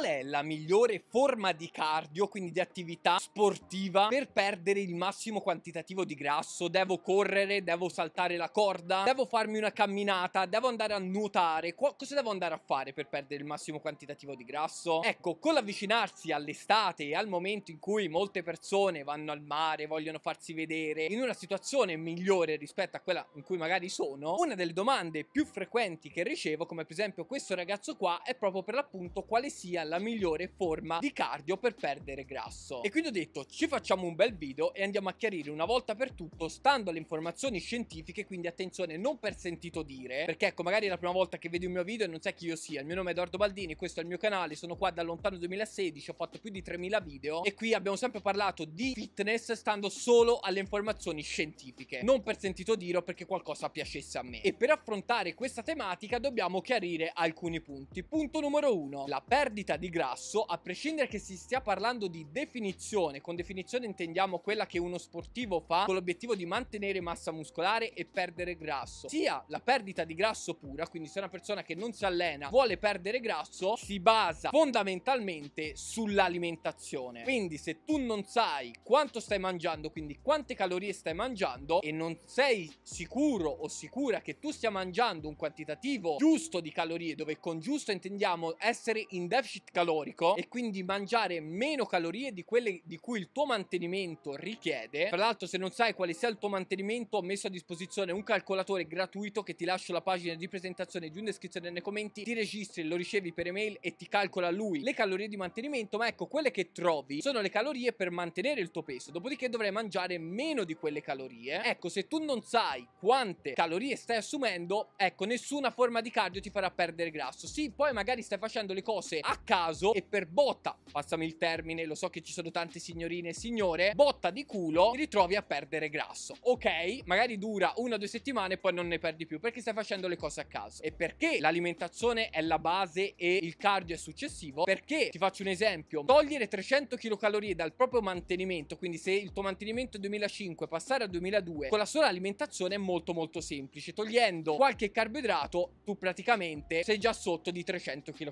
Qual è la migliore forma di cardio, quindi di attività sportiva, per perdere il massimo quantitativo di grasso? Devo correre, devo saltare la corda, devo farmi una camminata, devo andare a nuotare. Qu cosa devo andare a fare per perdere il massimo quantitativo di grasso? Ecco, con l'avvicinarsi all'estate e al momento in cui molte persone vanno al mare, vogliono farsi vedere, in una situazione migliore rispetto a quella in cui magari sono, una delle domande più frequenti che ricevo, come per esempio questo ragazzo qua, è proprio per l'appunto quale sia la la migliore forma di cardio per perdere grasso. E quindi ho detto ci facciamo un bel video e andiamo a chiarire una volta per tutto stando alle informazioni scientifiche quindi attenzione non per sentito dire perché ecco magari è la prima volta che vedi un mio video e non sai chi io sia il mio nome è Edoardo Baldini questo è il mio canale sono qua da lontano 2016 ho fatto più di 3000 video e qui abbiamo sempre parlato di fitness stando solo alle informazioni scientifiche non per sentito dire o perché qualcosa piacesse a me e per affrontare questa tematica dobbiamo chiarire alcuni punti punto numero uno la perdita di grasso, a prescindere che si stia parlando di definizione, con definizione intendiamo quella che uno sportivo fa con l'obiettivo di mantenere massa muscolare e perdere grasso, sia la perdita di grasso pura, quindi se una persona che non si allena vuole perdere grasso, si basa fondamentalmente sull'alimentazione. Quindi se tu non sai quanto stai mangiando, quindi quante calorie stai mangiando e non sei sicuro o sicura che tu stia mangiando un quantitativo giusto di calorie, dove con giusto intendiamo essere in deficit calorico e quindi mangiare meno calorie di quelle di cui il tuo mantenimento richiede. Tra l'altro se non sai quale sia il tuo mantenimento ho messo a disposizione un calcolatore gratuito che ti lascio la pagina di presentazione di un descrizione nei commenti, ti registri, lo ricevi per email e ti calcola lui le calorie di mantenimento, ma ecco quelle che trovi sono le calorie per mantenere il tuo peso, dopodiché dovrai mangiare meno di quelle calorie. Ecco, se tu non sai quante calorie stai assumendo, ecco, nessuna forma di cardio ti farà perdere grasso. Sì, poi magari stai facendo le cose a caso caso e per botta, passami il termine, lo so che ci sono tante signorine e signore, botta di culo ti ritrovi a perdere grasso. Ok, magari dura una o due settimane e poi non ne perdi più perché stai facendo le cose a caso. E perché l'alimentazione è la base e il cardio è successivo? Perché, ti faccio un esempio, togliere 300 kcal dal proprio mantenimento, quindi se il tuo mantenimento è 2005 passare a 2002 con la sola alimentazione è molto molto semplice, togliendo qualche carboidrato tu praticamente sei già sotto di 300 kcal.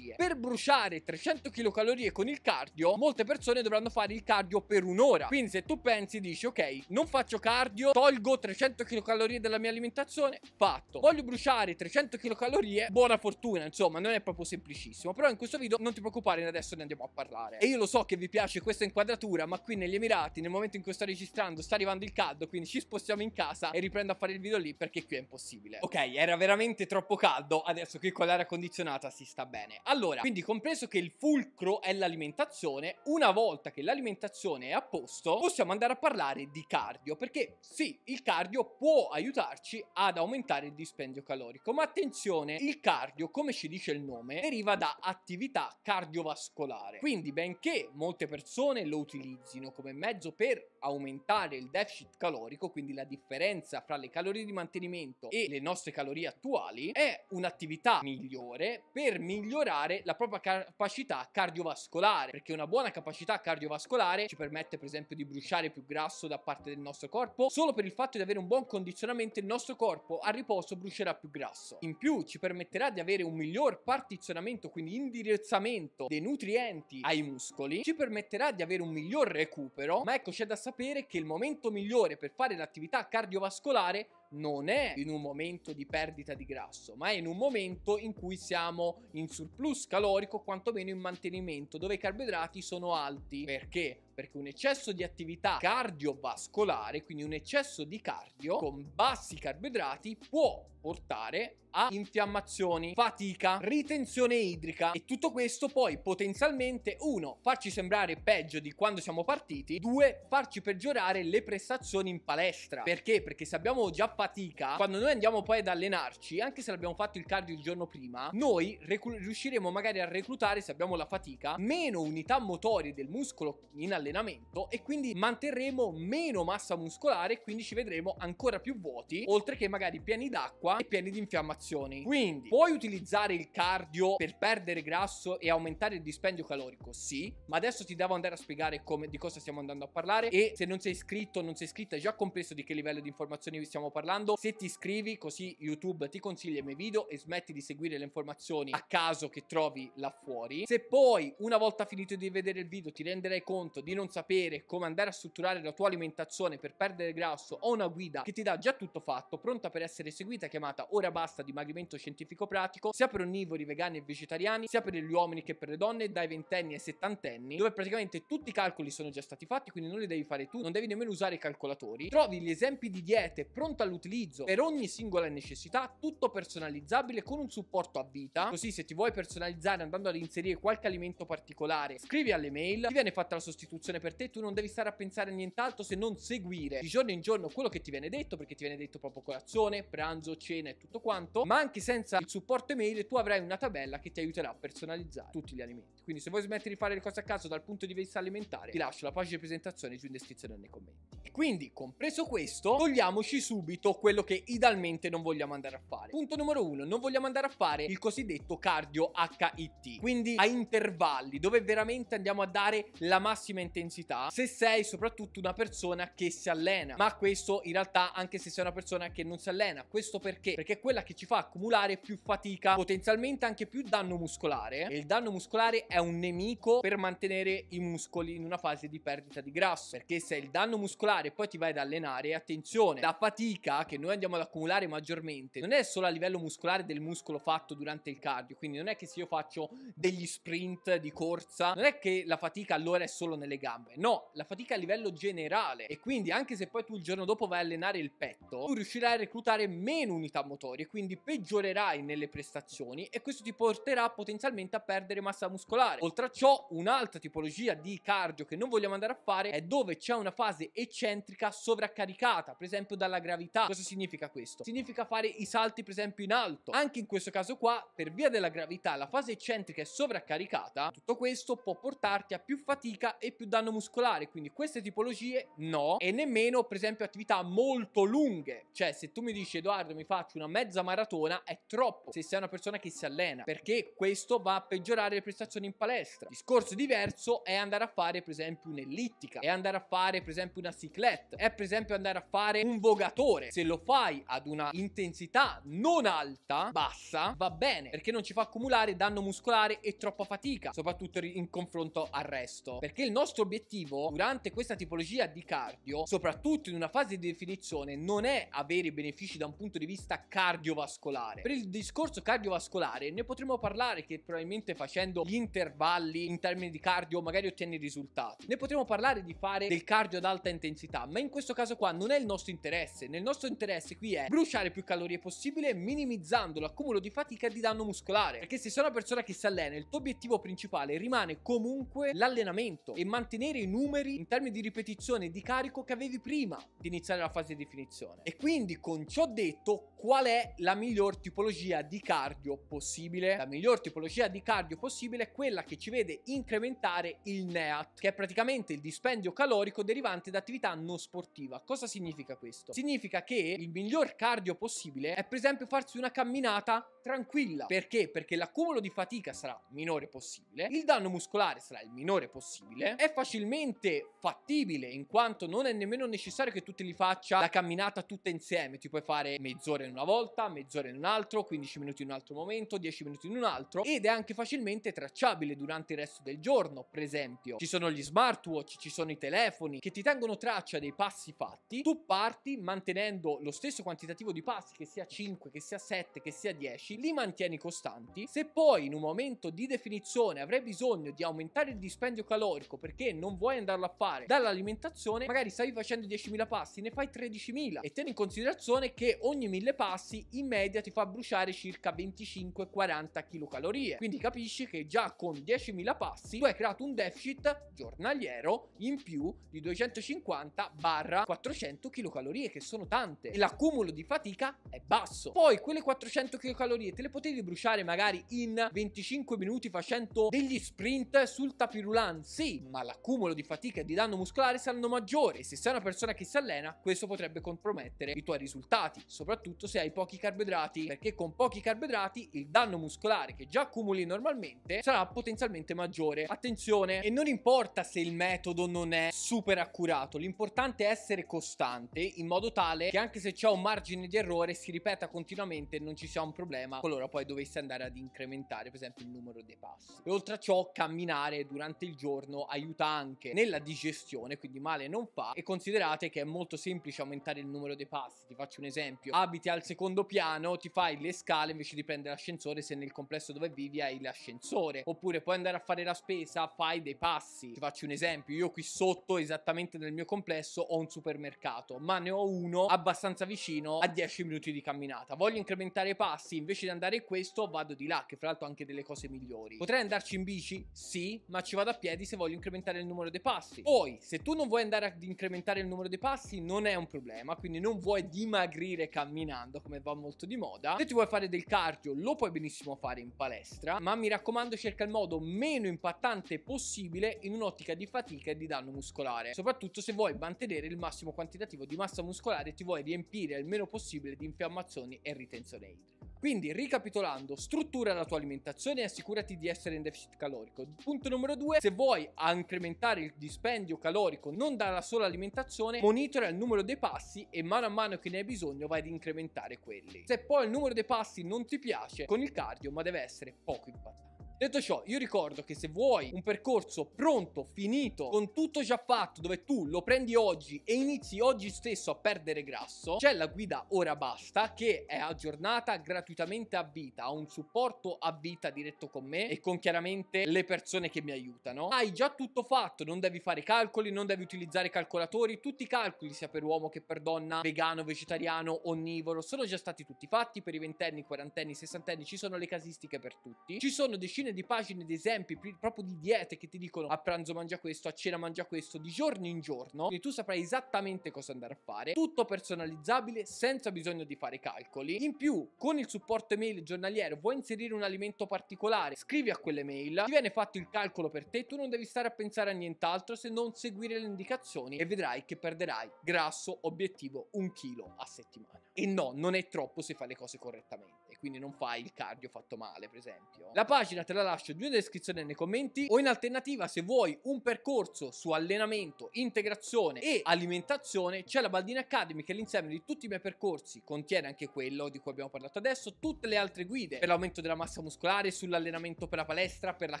Per bruciare bruciare 300 kcal con il cardio, molte persone dovranno fare il cardio per un'ora. Quindi se tu pensi, dici ok, non faccio cardio, tolgo 300 kcal dalla mia alimentazione, fatto. Voglio bruciare 300 kcal, buona fortuna, insomma, non è proprio semplicissimo. Però in questo video non ti preoccupare, adesso ne andiamo a parlare. E io lo so che vi piace questa inquadratura, ma qui negli Emirati, nel momento in cui sto registrando, sta arrivando il caldo, quindi ci spostiamo in casa e riprendo a fare il video lì perché qui è impossibile. Ok, era veramente troppo caldo, adesso qui con l'aria condizionata si sta bene. Allora, quindi compriamo compreso che il fulcro è l'alimentazione, una volta che l'alimentazione è a posto, possiamo andare a parlare di cardio, perché sì, il cardio può aiutarci ad aumentare il dispendio calorico, ma attenzione, il cardio, come ci dice il nome, deriva da attività cardiovascolare. Quindi, benché molte persone lo utilizzino come mezzo per aumentare il deficit calorico, quindi la differenza fra le calorie di mantenimento e le nostre calorie attuali, è un'attività migliore per migliorare la propria car- capacità cardiovascolare, perché una buona capacità cardiovascolare ci permette per esempio di bruciare più grasso da parte del nostro corpo, solo per il fatto di avere un buon condizionamento il nostro corpo a riposo brucerà più grasso. In più ci permetterà di avere un miglior partizionamento, quindi indirizzamento dei nutrienti ai muscoli, ci permetterà di avere un miglior recupero, ma ecco c'è da sapere che il momento migliore per fare l'attività cardiovascolare non è in un momento di perdita di grasso, ma è in un momento in cui siamo in surplus calorico, quantomeno in mantenimento, dove i carboidrati sono alti. Perché? perché un eccesso di attività cardiovascolare, quindi un eccesso di cardio con bassi carboidrati può portare a infiammazioni, fatica, ritenzione idrica e tutto questo poi potenzialmente uno farci sembrare peggio di quando siamo partiti, due farci peggiorare le prestazioni in palestra. Perché? Perché se abbiamo già fatica, quando noi andiamo poi ad allenarci, anche se l'abbiamo fatto il cardio il giorno prima, noi riusciremo magari a reclutare se abbiamo la fatica meno unità motorie del muscolo in allenamento allenamento e quindi manterremo meno massa muscolare e quindi ci vedremo ancora più vuoti, oltre che magari pieni d'acqua e pieni di infiammazioni. Quindi puoi utilizzare il cardio per perdere grasso e aumentare il dispendio calorico? Sì, ma adesso ti devo andare a spiegare come, di cosa stiamo andando a parlare e se non sei iscritto, non sei iscritta, hai già compreso di che livello di informazioni vi stiamo parlando. Se ti iscrivi così YouTube ti consiglia i miei video e smetti di seguire le informazioni a caso che trovi là fuori. Se poi una volta finito di vedere il video ti renderai conto di non non sapere come andare a strutturare la tua alimentazione per perdere grasso ho una guida che ti dà già tutto fatto, pronta per essere seguita, chiamata Ora Basta dimagrimento scientifico pratico, sia per onnivori, vegani e vegetariani, sia per gli uomini che per le donne, dai ventenni ai settantenni, dove praticamente tutti i calcoli sono già stati fatti, quindi non li devi fare tu, non devi nemmeno usare i calcolatori. Trovi gli esempi di diete pronta all'utilizzo per ogni singola necessità, tutto personalizzabile con un supporto a vita, così se ti vuoi personalizzare andando ad inserire qualche alimento particolare, scrivi alle mail, ti viene fatta la sostituzione soluzione per te, tu non devi stare a pensare a nient'altro se non seguire di giorno in giorno quello che ti viene detto, perché ti viene detto proprio colazione, pranzo, cena e tutto quanto, ma anche senza il supporto email tu avrai una tabella che ti aiuterà a personalizzare tutti gli alimenti. Quindi se vuoi smettere di fare le cose a caso dal punto di vista alimentare, ti lascio la pagina di presentazione giù in descrizione nei commenti. Quindi, compreso questo, togliamoci subito quello che idealmente non vogliamo andare a fare. Punto numero uno, non vogliamo andare a fare il cosiddetto cardio HIT, quindi a intervalli dove veramente andiamo a dare la massima intensità se sei soprattutto una persona che si allena. Ma questo in realtà anche se sei una persona che non si allena, questo perché? Perché è quella che ci fa accumulare più fatica, potenzialmente anche più danno muscolare e il danno muscolare è un nemico per mantenere i muscoli in una fase di perdita di grasso, perché se il danno muscolare allenare, poi ti vai ad allenare, e attenzione, la fatica che noi andiamo ad accumulare maggiormente non è solo a livello muscolare del muscolo fatto durante il cardio, quindi non è che se io faccio degli sprint di corsa, non è che la fatica allora è solo nelle gambe, no, la fatica a livello generale e quindi anche se poi tu il giorno dopo vai a allenare il petto, tu riuscirai a reclutare meno unità motorie, quindi peggiorerai nelle prestazioni e questo ti porterà potenzialmente a perdere massa muscolare. Oltre a ciò, un'altra tipologia di cardio che non vogliamo andare a fare è dove c'è una fase eccessiva eccentrica sovraccaricata, per esempio dalla gravità. Cosa significa questo? Significa fare i salti per esempio in alto. Anche in questo caso qua, per via della gravità, la fase eccentrica è sovraccaricata, tutto questo può portarti a più fatica e più danno muscolare, quindi queste tipologie no, e nemmeno per esempio attività molto lunghe, cioè se tu mi dici Edoardo mi faccio una mezza maratona è troppo se sei una persona che si allena, perché questo va a peggiorare le prestazioni in palestra. Discorso diverso è andare a fare per esempio un'ellittica, è andare a fare per esempio una sic raclette, è per esempio andare a fare un vogatore. Se lo fai ad una intensità non alta, bassa, va bene, perché non ci fa accumulare danno muscolare e troppa fatica, soprattutto in confronto al resto. Perché il nostro obiettivo durante questa tipologia di cardio, soprattutto in una fase di definizione, non è avere benefici da un punto di vista cardiovascolare. Per il discorso cardiovascolare ne potremo parlare che probabilmente facendo gli intervalli in termini di cardio magari ottieni risultati. Ne potremo parlare di fare del cardio ad alta intensità quantità ma in questo caso qua non è il nostro interesse nel nostro interesse qui è bruciare più calorie possibile minimizzando l'accumulo di fatica di danno muscolare perché se sei una persona che si allena il tuo obiettivo principale rimane comunque l'allenamento e mantenere i numeri in termini di ripetizione e di carico che avevi prima di iniziare la fase di definizione e quindi con ciò detto qual è la miglior tipologia di cardio possibile? La miglior tipologia di cardio possibile è quella che ci vede incrementare il NEAT, che è praticamente il dispendio calorico derivante da attività non sportiva. Cosa significa questo? Significa che il miglior cardio possibile è per esempio farsi una camminata tranquilla. Perché? Perché l'accumulo di fatica sarà minore possibile, il danno muscolare sarà il minore possibile, è facilmente fattibile in quanto non è nemmeno necessario che tu te li faccia la camminata tutta insieme, ti puoi fare mezz'ora in una volta, mezz'ora in un altro, 15 minuti in un altro momento, 10 minuti in un altro ed è anche facilmente tracciabile durante il resto del giorno, per esempio. Ci sono gli smartwatch, ci sono i telefoni che ti tengono traccia dei passi fatti. Tu parti mantenendo lo stesso quantitativo di passi, che sia 5, che sia 7, che sia 10, li mantieni costanti. Se poi in un momento di definizione avrai bisogno di aumentare il dispendio calorico perché non vuoi andarlo a fare dall'alimentazione, magari stavi facendo 10.000 passi, ne fai 13.000 e tieni in considerazione che ogni 1.000 passi in media ti fa bruciare circa 25-40 kcal. Quindi capisci che già con 10.000 passi tu hai creato un deficit giornaliero in più di 250-400 kcal che sono tante e l'accumulo di fatica è basso. Poi quelle 400 kcal te le potevi bruciare magari in 25 minuti facendo degli sprint sul tapirulan, sì, ma l'accumulo di fatica e di danno muscolare saranno maggiori e se sei una persona che si allena questo potrebbe compromettere i tuoi risultati, soprattutto se hai pochi carboidrati perché con pochi carboidrati il danno muscolare che già accumuli normalmente sarà potenzialmente maggiore. Attenzione, e non importa se il metodo non è super accurato, l'importante è essere costante in modo tale che anche se c'è un margine di errore si ripeta continuamente e non ci sia un problema qualora poi dovesse andare ad incrementare per esempio il numero dei passi. E oltre a ciò camminare durante il giorno aiuta anche nella digestione, quindi male non fa e considerate che è molto semplice aumentare il numero dei passi. Ti faccio un esempio, abiti al al secondo piano ti fai le scale invece di prendere l'ascensore se nel complesso dove vivi hai l'ascensore. Oppure puoi andare a fare la spesa, fai dei passi. Ti faccio un esempio, io qui sotto esattamente nel mio complesso ho un supermercato, ma ne ho uno abbastanza vicino a 10 minuti di camminata. Voglio incrementare i passi, invece di andare questo vado di là, che fra l'altro ha anche delle cose migliori. Potrei andarci in bici? Sì, ma ci vado a piedi se voglio incrementare il numero dei passi. Poi, se tu non vuoi andare ad incrementare il numero dei passi, non è un problema, quindi non vuoi dimagrire camminando raccomando, come va molto di moda. Se ti vuoi fare del cardio, lo puoi benissimo fare in palestra, ma mi raccomando cerca il modo meno impattante possibile in un'ottica di fatica e di danno muscolare, soprattutto se vuoi mantenere il massimo quantitativo di massa muscolare e ti vuoi riempire il meno possibile di infiammazioni e ritenzione idrica. Quindi, ricapitolando, struttura la tua alimentazione e assicurati di essere in deficit calorico. Punto numero due, se vuoi incrementare il dispendio calorico non dalla sola alimentazione, monitora il numero dei passi e mano a mano che ne hai bisogno vai ad incrementare quelli. Se poi il numero dei passi non ti piace, con il cardio, ma deve essere poco impattante. Detto ciò, io ricordo che se vuoi un percorso pronto, finito, con tutto già fatto, dove tu lo prendi oggi e inizi oggi stesso a perdere grasso, c'è la guida Ora Basta che è aggiornata gratuitamente a vita, ha un supporto a vita diretto con me e con chiaramente le persone che mi aiutano. Hai già tutto fatto, non devi fare calcoli, non devi utilizzare calcolatori, tutti i calcoli sia per uomo che per donna, vegano, vegetariano, onnivoro, sono già stati tutti fatti, per i ventenni, quarantenni, sessantenni ci sono le casistiche per tutti, ci sono decine decine di pagine di esempi proprio di diete che ti dicono a pranzo mangia questo, a cena mangia questo, di giorno in giorno, quindi tu saprai esattamente cosa andare a fare, tutto personalizzabile senza bisogno di fare calcoli. In più, con il supporto email giornaliero vuoi inserire un alimento particolare, scrivi a quelle mail, ti viene fatto il calcolo per te, tu non devi stare a pensare a nient'altro se non seguire le indicazioni e vedrai che perderai grasso obiettivo un chilo a settimana. E no, non è troppo se fai le cose correttamente quindi non fai il cardio fatto male, per esempio. La pagina te la lascio giù in descrizione e nei commenti o in alternativa se vuoi un percorso su allenamento, integrazione e alimentazione c'è la Baldini Academy che è l'insieme di tutti i miei percorsi, contiene anche quello di cui abbiamo parlato adesso, tutte le altre guide per l'aumento della massa muscolare, sull'allenamento per la palestra, per la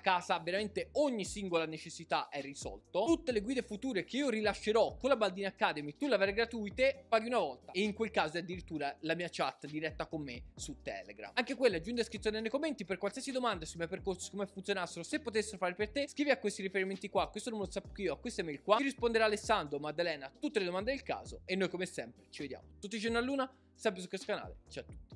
casa, veramente ogni singola necessità è risolto. Tutte le guide future che io rilascerò con la Baldini Academy tu le avrai gratuite, paghi una volta e in quel caso è addirittura la mia chat diretta con me su Telegram. Telegram. Anche quella è giù in descrizione nei commenti per qualsiasi domanda sui miei percorsi, su come funzionassero, se potessero fare per te, scrivi a questi riferimenti qua, questo numero WhatsApp io, a questa mail qua, ti risponderà Alessandro, Maddalena, tutte le domande del caso e noi come sempre ci vediamo tutti i giorni a luna, sempre su questo canale. Ciao a tutti.